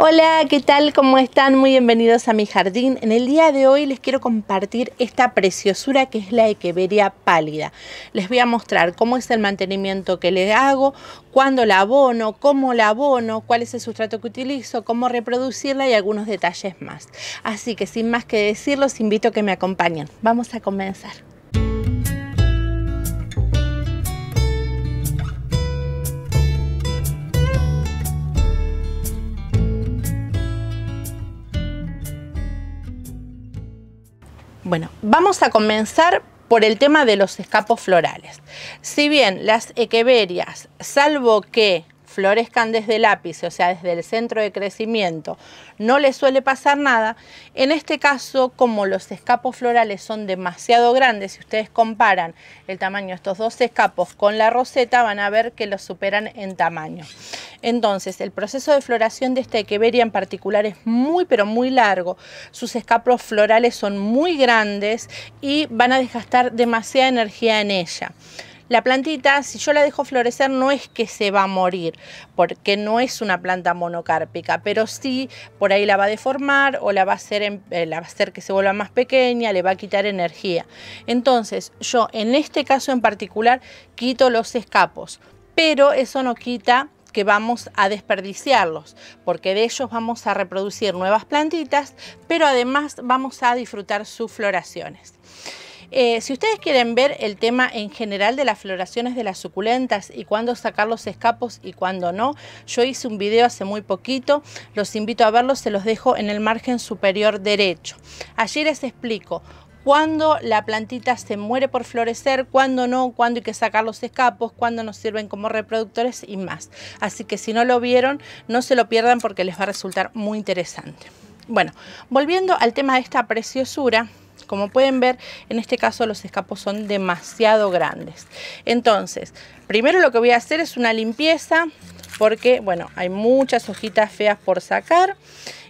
Hola, ¿qué tal? ¿Cómo están? Muy bienvenidos a mi jardín. En el día de hoy les quiero compartir esta preciosura que es la echeveria pálida. Les voy a mostrar cómo es el mantenimiento que le hago, cuándo la abono, cómo la abono, cuál es el sustrato que utilizo, cómo reproducirla y algunos detalles más. Así que sin más que decir, los invito a que me acompañen. Vamos a comenzar. Bueno, vamos a comenzar por el tema de los escapos florales. Si bien las equeberias, salvo que florezcan desde el ápice, o sea, desde el centro de crecimiento, no les suele pasar nada. En este caso, como los escapos florales son demasiado grandes, si ustedes comparan el tamaño de estos dos escapos con la roseta, van a ver que los superan en tamaño. Entonces, el proceso de floración de esta echeveria en particular es muy, pero muy largo. Sus escapos florales son muy grandes y van a desgastar demasiada energía en ella. La plantita, si yo la dejo florecer, no es que se va a morir, porque no es una planta monocárpica, pero sí por ahí la va a deformar o la va a hacer, eh, la va a que se vuelva más pequeña, le va a quitar energía. Entonces, yo en este caso en particular quito los escapos, pero eso no quita que vamos a desperdiciarlos, porque de ellos vamos a reproducir nuevas plantitas, pero además vamos a disfrutar sus floraciones. Eh, si ustedes quieren ver el tema en general de las floraciones de las suculentas y cuándo sacar los escapos y cuándo no, yo hice un video hace muy poquito, los invito a verlo, se los dejo en el margen superior derecho. Allí les explico cuándo la plantita se muere por florecer, cuándo no, cuándo hay que sacar los escapos, cuándo nos sirven como reproductores y más. Así que si no lo vieron, no se lo pierdan porque les va a resultar muy interesante. Bueno, volviendo al tema de esta preciosura, como pueden ver, en este caso los escapos son demasiado grandes. Entonces, primero lo que voy a hacer es una limpieza porque, bueno, hay muchas hojitas feas por sacar.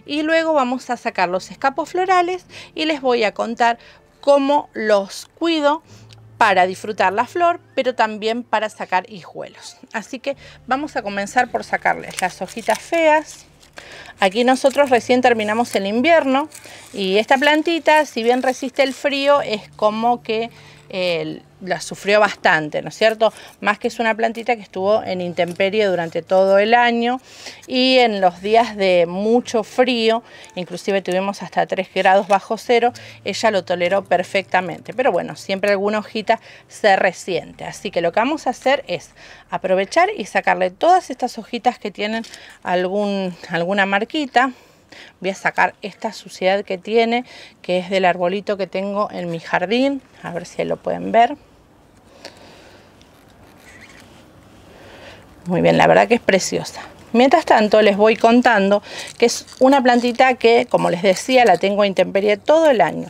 Y luego vamos a sacar los escapos florales y les voy a contar cómo los cuido para disfrutar la flor, pero también para sacar hijuelos. Así que vamos a comenzar por sacarles las hojitas feas. Aquí nosotros recién terminamos el invierno y esta plantita, si bien resiste el frío, es como que el la sufrió bastante, ¿no es cierto? Más que es una plantita que estuvo en intemperie durante todo el año y en los días de mucho frío, inclusive tuvimos hasta 3 grados bajo cero, ella lo toleró perfectamente. Pero bueno, siempre alguna hojita se resiente. Así que lo que vamos a hacer es aprovechar y sacarle todas estas hojitas que tienen algún, alguna marquita, voy a sacar esta suciedad que tiene, que es del arbolito que tengo en mi jardín, a ver si lo pueden ver. Muy bien, la verdad que es preciosa. Mientras tanto, les voy contando que es una plantita que, como les decía, la tengo a intemperie todo el año.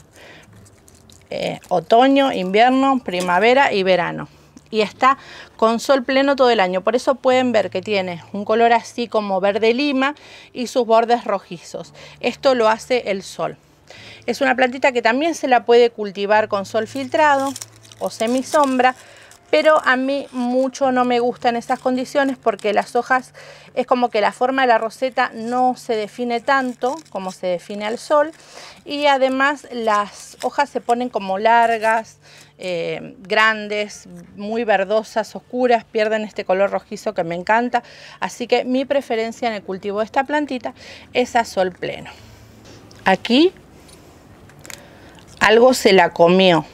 Eh, otoño, invierno, primavera y verano. Y está con sol pleno todo el año. Por eso pueden ver que tiene un color así como verde lima y sus bordes rojizos. Esto lo hace el sol. Es una plantita que también se la puede cultivar con sol filtrado o semisombra. sombra pero a mí mucho no me gustan esas condiciones porque las hojas es como que la forma de la roseta no se define tanto como se define al sol y además las hojas se ponen como largas, eh, grandes, muy verdosas, oscuras, pierden este color rojizo que me encanta, así que mi preferencia en el cultivo de esta plantita es a sol pleno. Aquí algo se la comió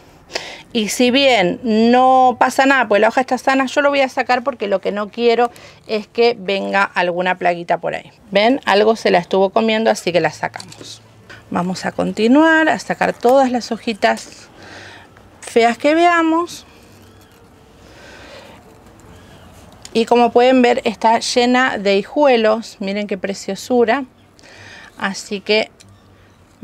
y si bien no pasa nada, pues la hoja está sana, yo lo voy a sacar porque lo que no quiero es que venga alguna plaguita por ahí. ¿Ven? Algo se la estuvo comiendo, así que la sacamos. Vamos a continuar a sacar todas las hojitas feas que veamos. Y como pueden ver, está llena de hijuelos. Miren qué preciosura. Así que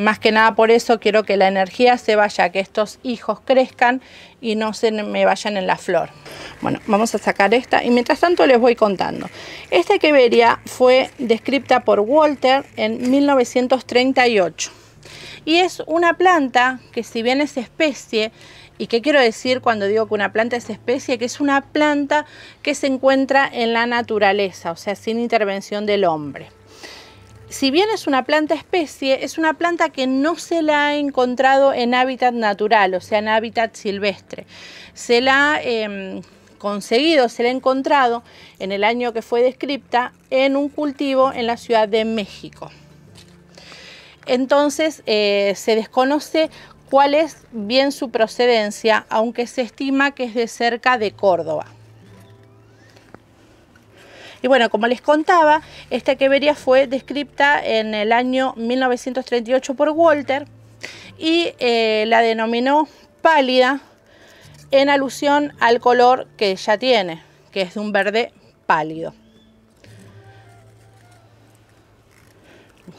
más que nada por eso quiero que la energía se vaya, que estos hijos crezcan y no se me vayan en la flor. Bueno, vamos a sacar esta y mientras tanto les voy contando. Esta vería fue descrita por Walter en 1938 y es una planta que si bien es especie, ¿Y qué quiero decir cuando digo que una planta es especie? Que es una planta que se encuentra en la naturaleza, o sea, sin intervención del hombre si bien es una planta especie, es una planta que no se la ha encontrado en hábitat natural, o sea, en hábitat silvestre. Se la ha em, conseguido, se la ha encontrado en el año que fue descripta en un cultivo en la Ciudad de México. Entonces eh, se desconoce cuál es bien su procedencia, aunque se estima que es de cerca de Córdoba. Y bueno, como les contaba, esta quevería fue descripta en el año 1938 por Walter y eh, la denominó pálida en alusión al color que ya tiene, que es de un verde pálido.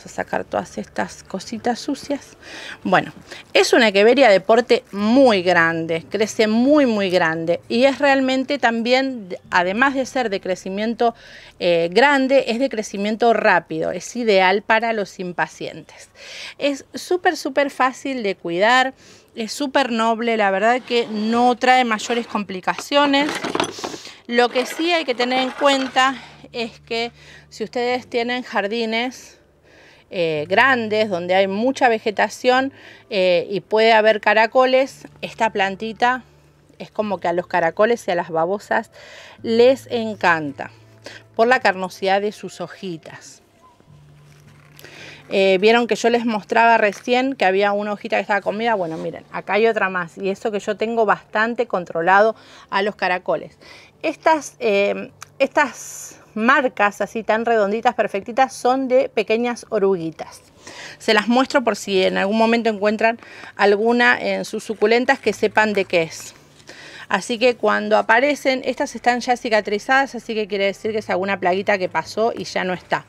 a sacar todas estas cositas sucias. Bueno, es una queveria de porte muy grande, crece muy muy grande y es realmente también, además de ser de crecimiento eh, grande, es de crecimiento rápido, es ideal para los impacientes. Es súper súper fácil de cuidar, es súper noble, la verdad que no trae mayores complicaciones. Lo que sí hay que tener en cuenta es que si ustedes tienen jardines eh, grandes, donde hay mucha vegetación eh, y puede haber caracoles, esta plantita es como que a los caracoles y a las babosas les encanta por la carnosidad de sus hojitas. Eh, vieron que yo les mostraba recién que había una hojita que estaba comida. Bueno, miren, acá hay otra más. Y eso que yo tengo bastante controlado a los caracoles. Estas, estas marcas así tan redonditas, perfectitas, son de pequeñas oruguitas. Se las muestro por si en algún momento encuentran alguna en sus suculentas que sepan de qué es. Así que cuando aparecen, estas están ya cicatrizadas, así que quiere decir que es alguna plaguita que pasó y ya no está.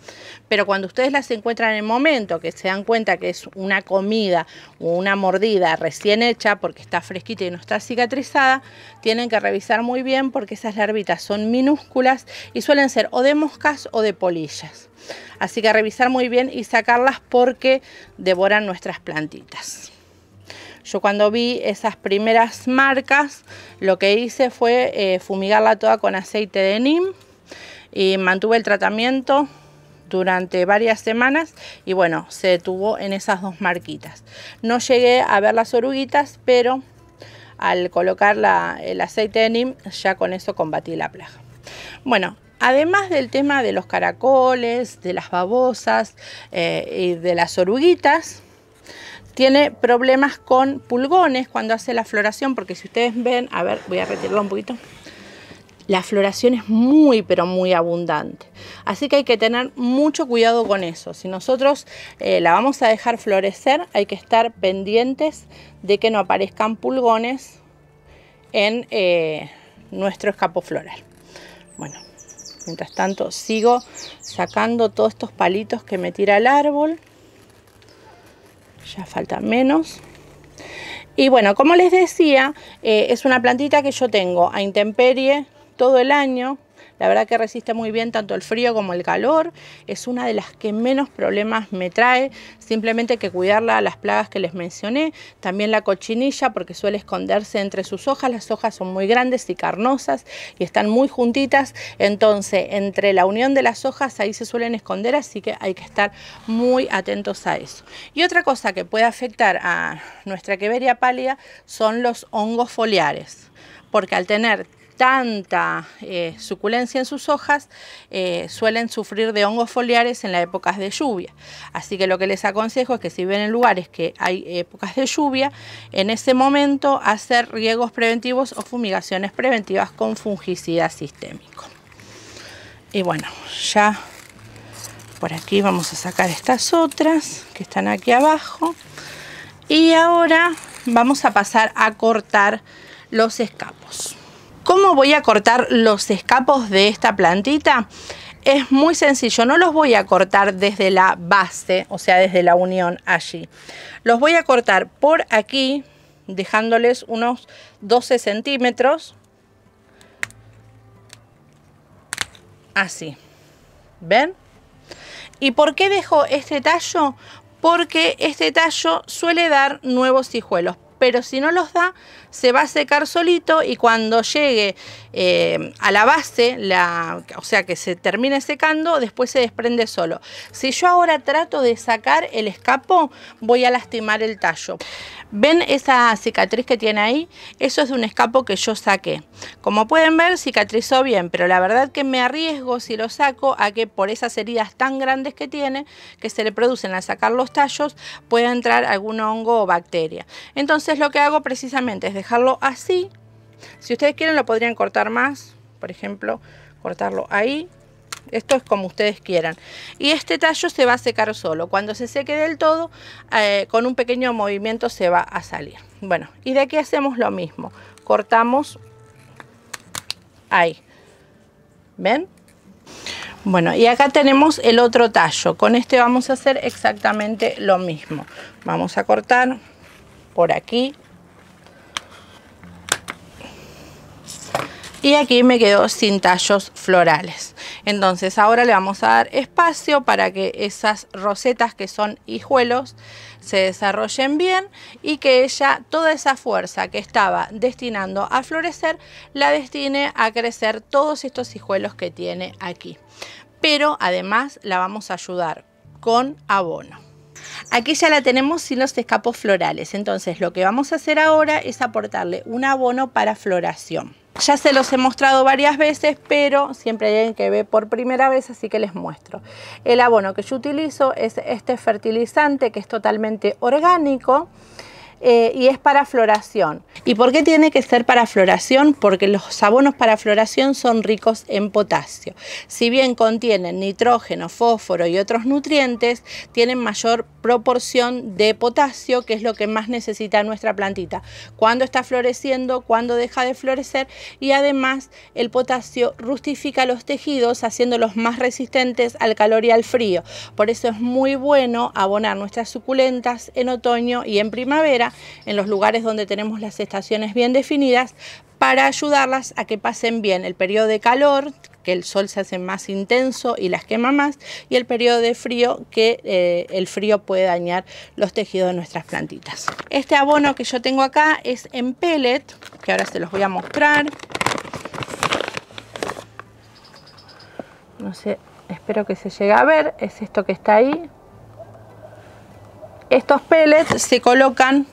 Pero cuando ustedes las encuentran en el momento, que se dan cuenta que es una comida o una mordida recién hecha porque está fresquita y no está cicatrizada, tienen que revisar muy bien porque esas larvitas son minúsculas y suelen ser o de moscas o de polillas. Así que revisar muy bien y sacarlas porque devoran nuestras plantitas. Yo cuando vi esas primeras marcas, lo que hice fue eh, fumigarla toda con aceite de NIM y mantuve el tratamiento durante varias semanas y bueno, se detuvo en esas dos marquitas. No llegué a ver las oruguitas, pero al colocar el aceite de NIM ya con eso combatí la plaga. Bueno, además del tema de los caracoles, de las babosas eh, y de las oruguitas, tiene problemas con pulgones cuando hace la floración, porque si ustedes ven, a ver, voy a retirarlo un poquito. La floración es muy, pero muy abundante. Así que hay que tener mucho cuidado con eso. Si nosotros eh, la vamos a dejar florecer, hay que estar pendientes de que no aparezcan pulgones en eh, nuestro escapo floral. Bueno, mientras tanto sigo sacando todos estos palitos que me tira el árbol ya falta menos y bueno como les decía eh, es una plantita que yo tengo a intemperie todo el año la verdad que resiste muy bien tanto el frío como el calor. Es una de las que menos problemas me trae. Simplemente hay que cuidarla a las plagas que les mencioné. También la cochinilla porque suele esconderse entre sus hojas. Las hojas son muy grandes y carnosas y están muy juntitas. Entonces, entre la unión de las hojas ahí se suelen esconder, así que hay que estar muy atentos a eso. Y otra cosa que puede afectar a nuestra queberia pálida son los hongos foliares, porque al tener tanta eh, suculencia en sus hojas, eh, suelen sufrir de hongos foliares en las épocas de lluvia. Así que lo que les aconsejo es que si ven en lugares que hay épocas de lluvia, en ese momento hacer riegos preventivos o fumigaciones preventivas con fungicida sistémico. Y bueno, ya por aquí vamos a sacar estas otras que están aquí abajo. Y ahora vamos a pasar a cortar los escapos. ¿Cómo voy a cortar los escapos de esta plantita? Es muy sencillo, no los voy a cortar desde la base, o sea, desde la unión allí. Los voy a cortar por aquí, dejándoles unos 12 centímetros. Así. ¿Ven? ¿Y por qué dejo este tallo? Porque este tallo suele dar nuevos hijuelos pero si no los da, se va a secar solito y cuando llegue eh, a la base, la, o sea que se termine secando, después se desprende solo. Si yo ahora trato de sacar el escapo, voy a lastimar el tallo. ¿Ven esa cicatriz que tiene ahí? Eso es de un escapo que yo saqué. Como pueden ver, cicatrizó bien, pero la verdad que me arriesgo si lo saco a que por esas heridas tan grandes que tiene, que se le producen al sacar los tallos, pueda entrar algún hongo o bacteria. Entonces lo que hago precisamente es dejarlo así. Si ustedes quieren lo podrían cortar más, por ejemplo, cortarlo ahí esto es como ustedes quieran. Y este tallo se va a secar solo. Cuando se seque del todo, eh, con un pequeño movimiento se va a salir. Bueno, y de aquí hacemos lo mismo. Cortamos ahí. ¿Ven? Bueno, y acá tenemos el otro tallo. Con este vamos a hacer exactamente lo mismo. Vamos a cortar por aquí, y aquí me quedó sin tallos florales. Entonces ahora le vamos a dar espacio para que esas rosetas que son hijuelos se desarrollen bien y que ella toda esa fuerza que estaba destinando a florecer la destine a crecer todos estos hijuelos que tiene aquí. Pero además la vamos a ayudar con abono. Aquí ya la tenemos sin los escapos florales, entonces lo que vamos a hacer ahora es aportarle un abono para floración. Ya se los he mostrado varias veces, pero siempre hay alguien que ve por primera vez, así que les muestro. El abono que yo utilizo es este fertilizante que es totalmente orgánico. Eh, y es para floración. ¿Y por qué tiene que ser para floración? Porque los abonos para floración son ricos en potasio. Si bien contienen nitrógeno, fósforo y otros nutrientes, tienen mayor proporción de potasio, que es lo que más necesita nuestra plantita. Cuando está floreciendo, cuando deja de florecer y además el potasio rustifica los tejidos haciéndolos más resistentes al calor y al frío. Por eso es muy bueno abonar nuestras suculentas en otoño y en primavera en los lugares donde tenemos las estaciones bien definidas para ayudarlas a que pasen bien el periodo de calor, que el sol se hace más intenso y las quema más, y el periodo de frío, que eh, el frío puede dañar los tejidos de nuestras plantitas. Este abono que yo tengo acá es en pellet, que ahora se los voy a mostrar. No sé, espero que se llegue a ver, es esto que está ahí. Estos pellets se colocan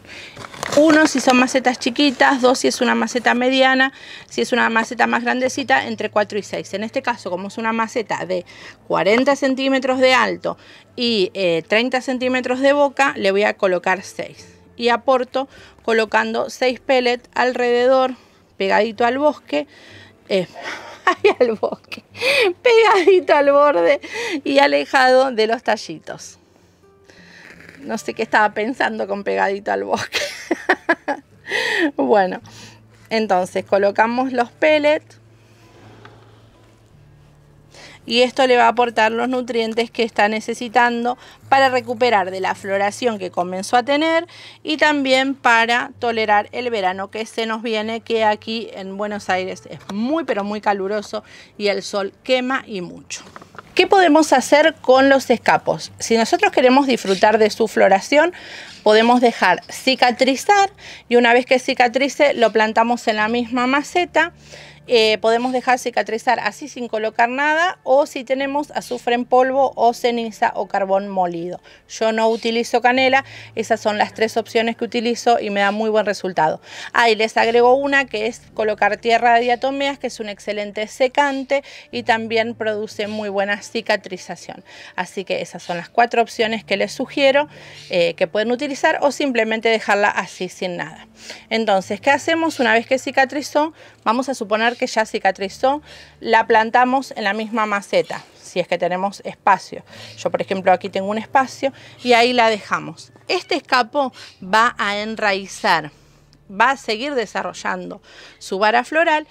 uno si son macetas chiquitas, dos si es una maceta mediana, si es una maceta más grandecita, entre 4 y 6. En este caso, como es una maceta de 40 centímetros de alto y 30 eh, centímetros de boca, le voy a colocar 6. Y aporto colocando 6 pellets alrededor, pegadito al bosque, eh, al bosque, pegadito al borde y alejado de los tallitos no sé qué estaba pensando con pegadito al bosque. bueno, entonces colocamos los pellets y esto le va a aportar los nutrientes que está necesitando para recuperar de la floración que comenzó a tener y también para tolerar el verano que se nos viene, que aquí en Buenos Aires es muy pero muy caluroso y el sol quema y mucho. ¿Qué podemos hacer con los escapos? Si nosotros queremos disfrutar de su floración, podemos dejar cicatrizar y una vez que cicatrice lo plantamos en la misma maceta. Eh, podemos dejar cicatrizar así sin colocar nada o si tenemos azufre en polvo o ceniza o carbón molido. Yo no utilizo canela, esas son las tres opciones que utilizo y me da muy buen resultado. ahí les agrego una que es colocar tierra de diatomeas, que es un excelente secante y también produce muy buena cicatrización. Así que esas son las cuatro opciones que les sugiero eh, que pueden utilizar o simplemente dejarla así sin nada. Entonces, ¿qué hacemos una vez que cicatrizó? Vamos a suponer que que ya cicatrizó, la plantamos en la misma maceta, si es que tenemos espacio. Yo, por ejemplo, aquí tengo un espacio y ahí la dejamos. Este escapo va a enraizar, va a seguir desarrollando su vara floral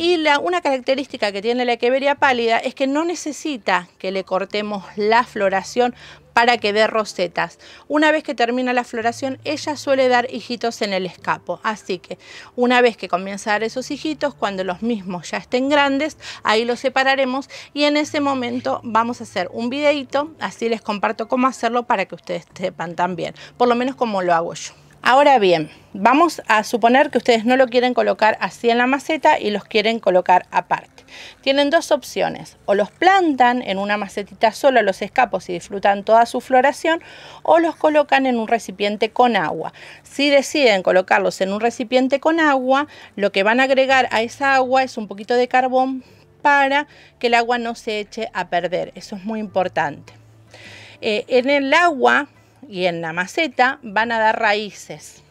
y una característica que tiene la queveria pálida es que no necesita que le cortemos la floración para que dé rosetas. Una vez que termina la floración, ella suele dar hijitos en el escapo. Así que una vez que comienza a dar esos hijitos, cuando los mismos ya estén grandes, ahí los separaremos y en ese momento vamos a hacer un videito, así les comparto cómo hacerlo para que ustedes sepan también, por lo menos como lo hago yo. Ahora bien, vamos a suponer que ustedes no lo quieren colocar así en la maceta y los quieren colocar aparte. Tienen dos opciones, o los plantan en una macetita solo los escapos y disfrutan toda su floración, o los colocan en un recipiente con agua. Si deciden colocarlos en un recipiente con agua, lo que van a agregar a esa agua es un poquito de carbón para que el agua no se eche a perder. Eso es muy importante. Eh, en el agua y en la maceta van a dar raíces.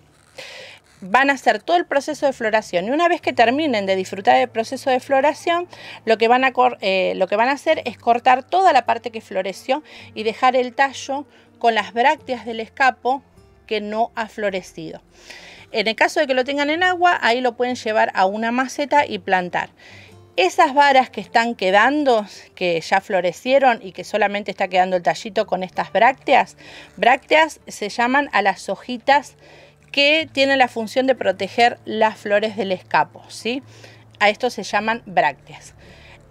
Van a hacer todo el proceso de floración y una vez que terminen de disfrutar del proceso de floración, lo que van a, eh, lo que van a hacer es cortar toda la parte que floreció y dejar el tallo con las brácteas del escapo que no ha florecido. En el caso de que lo tengan en agua, ahí lo pueden llevar a una maceta y plantar. Esas varas que están quedando, que ya florecieron y que solamente está quedando el tallito con estas brácteas, brácteas se llaman a las hojitas que tienen la función de proteger las flores del escapo, ¿sí? A esto se llaman brácteas.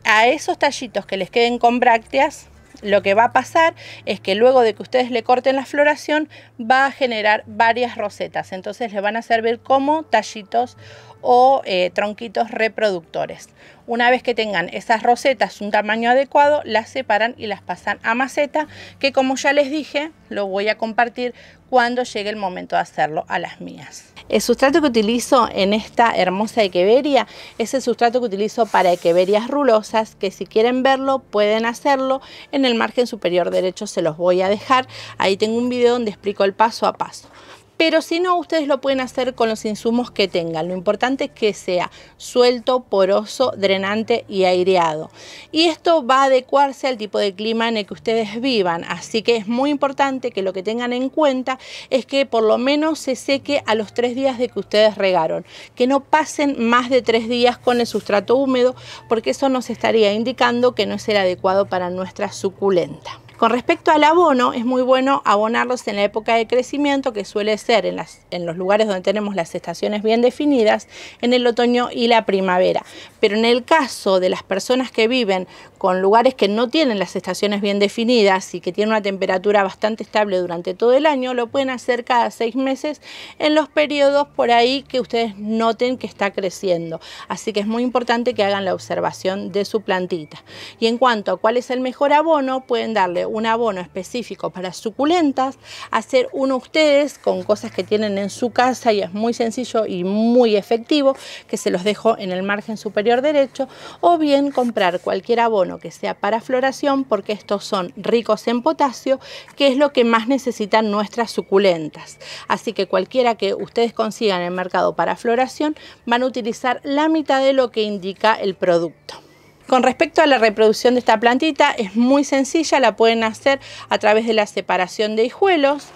A esos tallitos que les queden con brácteas, lo que va a pasar es que luego de que ustedes le corten la floración va a generar varias rosetas, entonces le van a servir como tallitos o eh, tronquitos reproductores. Una vez que tengan esas rosetas un tamaño adecuado, las separan y las pasan a maceta, que como ya les dije, lo voy a compartir cuando llegue el momento de hacerlo a las mías. El sustrato que utilizo en esta hermosa equeberia es el sustrato que utilizo para equeberias rulosas, que si quieren verlo pueden hacerlo. En el margen superior derecho se los voy a dejar. Ahí tengo un video donde explico el paso a paso. Pero si no, ustedes lo pueden hacer con los insumos que tengan. Lo importante es que sea suelto, poroso, drenante y aireado. Y esto va a adecuarse al tipo de clima en el que ustedes vivan. Así que es muy importante que lo que tengan en cuenta es que por lo menos se seque a los tres días de que ustedes regaron. Que no pasen más de tres días con el sustrato húmedo porque eso nos estaría indicando que no es el adecuado para nuestra suculenta. Con respecto al abono, es muy bueno abonarlos en la época de crecimiento, que suele ser en, los lugares donde tenemos las estaciones bien definidas, en el otoño y la primavera. Pero en el caso de las personas que viven con lugares que no tienen las estaciones bien definidas y que tienen una temperatura bastante estable durante todo el año, lo pueden hacer cada seis meses en los periodos por ahí que ustedes noten que está creciendo. Así que es muy importante que hagan la observación de su plantita. Y en cuanto a cuál es el mejor abono, pueden darle un abono específico para suculentas, hacer uno ustedes con cosas que tienen en su casa y es muy sencillo y muy efectivo, que se los dejo en el margen superior derecho, o bien comprar cualquier abono que sea para floración porque estos son ricos en potasio, que es lo que más necesitan nuestras suculentas. Así que cualquiera que ustedes consigan en el mercado para floración van a utilizar la mitad de lo que indica el producto. Con respecto a la reproducción de esta plantita, es muy sencilla, la pueden hacer a través de la separación de hijuelos,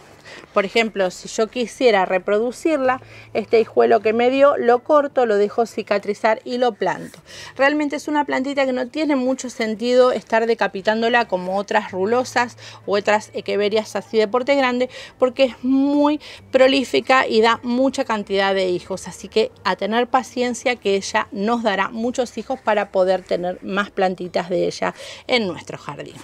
por ejemplo, si yo quisiera reproducirla, este hijuelo que me dio lo corto, lo dejo cicatrizar y lo planto. Realmente es una plantita que no tiene mucho sentido estar decapitándola como otras rulosas u otras equeverias así de porte grande porque es muy prolífica y da mucha cantidad de hijos. Así que a tener paciencia que ella nos dará muchos hijos para poder tener más plantitas de ella en nuestro jardín.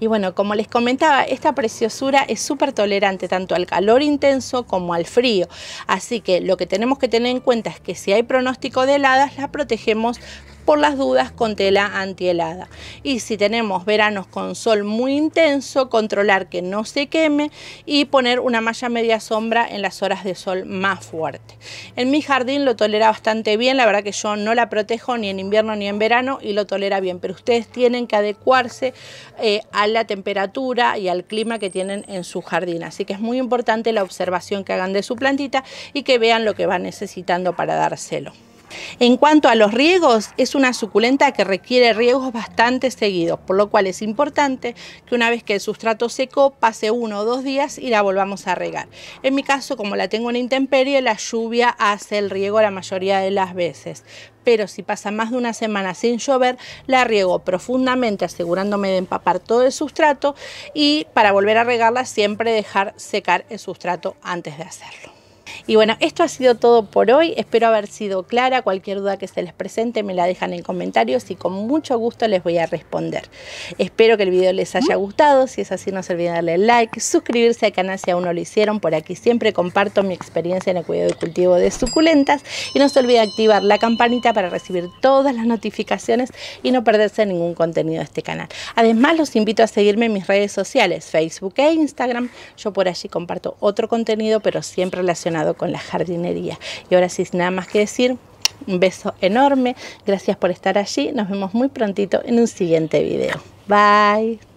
Y bueno, como les comentaba, esta preciosura es súper tolerante tanto al calor intenso como al frío. Así que lo que tenemos que tener en cuenta es que si hay pronóstico de heladas, la protegemos por las dudas con tela antihelada. Y si tenemos veranos con sol muy intenso, controlar que no se queme y poner una malla media sombra en las horas de sol más fuerte. En mi jardín lo tolera bastante bien, la verdad que yo no la protejo ni en invierno ni en verano y lo tolera bien, pero ustedes tienen que adecuarse eh, a la temperatura y al clima que tienen en su jardín. Así que es muy importante la observación que hagan de su plantita y que vean lo que va necesitando para dárselo. En cuanto a los riegos, es una suculenta que requiere riegos bastante seguidos, por lo cual es importante que una vez que el sustrato seco pase uno o dos días y la volvamos a regar. En mi caso, como la tengo en intemperie, la lluvia hace el riego la mayoría de las veces. Pero si pasa más de una semana sin llover, la riego profundamente asegurándome de empapar todo el sustrato y para volver a regarla siempre dejar secar el sustrato antes de hacerlo. Y bueno, esto ha sido todo por hoy. Espero haber sido clara. Cualquier duda que se les presente me la dejan en comentarios y con mucho gusto les voy a responder. Espero que el video les haya gustado. Si es así, no se olviden darle like, suscribirse al canal si aún no lo hicieron. Por aquí siempre comparto mi experiencia en el cuidado y cultivo de suculentas. Y no se olviden activar la campanita para recibir todas las notificaciones y no perderse ningún contenido de este canal. Además, los invito a seguirme en mis redes sociales, Facebook e Instagram. Yo por allí comparto otro contenido, pero siempre relacionado con la jardinería. Y ahora sí, nada más que decir, un beso enorme, gracias por estar allí, nos vemos muy prontito en un siguiente video. Bye.